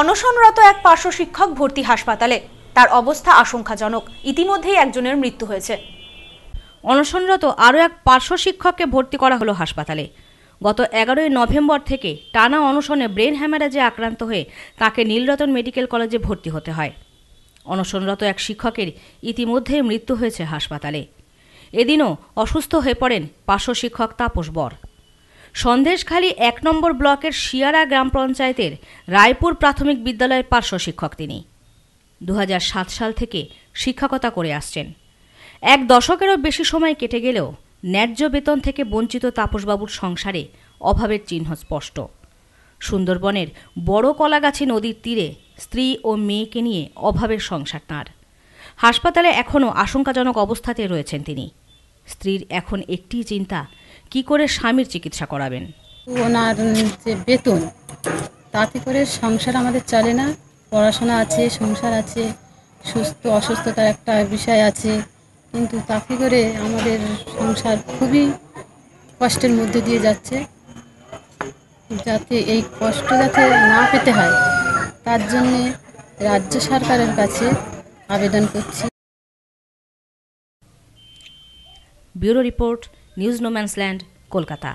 অনশনরত এক পার্শ্ব শিক্ষক ভর্তি হাসপাতালে তার অবস্থা আশঙ্কাজনক ইতিমধ্যেই একজনের মৃত্যু হয়েছে অনশনরত আরও এক পার্শ্ব শিক্ষককে ভর্তি করা হলো হাসপাতালে গত এগারোই নভেম্বর থেকে টানা অনশনে ব্রেন হ্যামারেজে আক্রান্ত হয়ে তাকে নীলরতন মেডিকেল কলেজে ভর্তি হতে হয় অনশনরত এক শিক্ষকের ইতিমধ্যেই মৃত্যু হয়েছে হাসপাতালে এদিনও অসুস্থ হয়ে পড়েন পার্শ্ব শিক্ষক তাপস বর সন্দেশখালী এক নম্বর ব্লকের শিয়ারা গ্রাম পঞ্চায়েতের রায়পুর প্রাথমিক বিদ্যালয়ের পার্শ্ব শিক্ষক তিনি দু সাল থেকে শিক্ষকতা করে আসছেন এক দশকেরও বেশি সময় কেটে গেলেও ন্যায্য বেতন থেকে বঞ্চিত তাপসবাবুর সংসারে অভাবের চিহ্ন স্পষ্ট সুন্দরবনের বড় কলাগাছি নদীর তীরে স্ত্রী ও মেয়েকে নিয়ে অভাবের সংসার তাঁর হাসপাতালে এখনও আশঙ্কাজনক অবস্থাতে রয়েছেন তিনি স্ত্রীর এখন একটি চিন্তা কি করে স্বামীর চিকিৎসা করাবেন ওনার যে বেতন তাতে করে সংসার আমাদের চলে না পড়াশোনা আছে সংসার আছে সুস্থ অসুস্থতার একটা বিষয় আছে কিন্তু তাকে করে আমাদের সংসার খুবই কষ্টের মধ্যে দিয়ে যাচ্ছে যাতে এই কষ্ট যাতে না পেতে হয় তার জন্যে রাজ্য সরকারের কাছে আবেদন করছি bureau report news no man's land Kolkata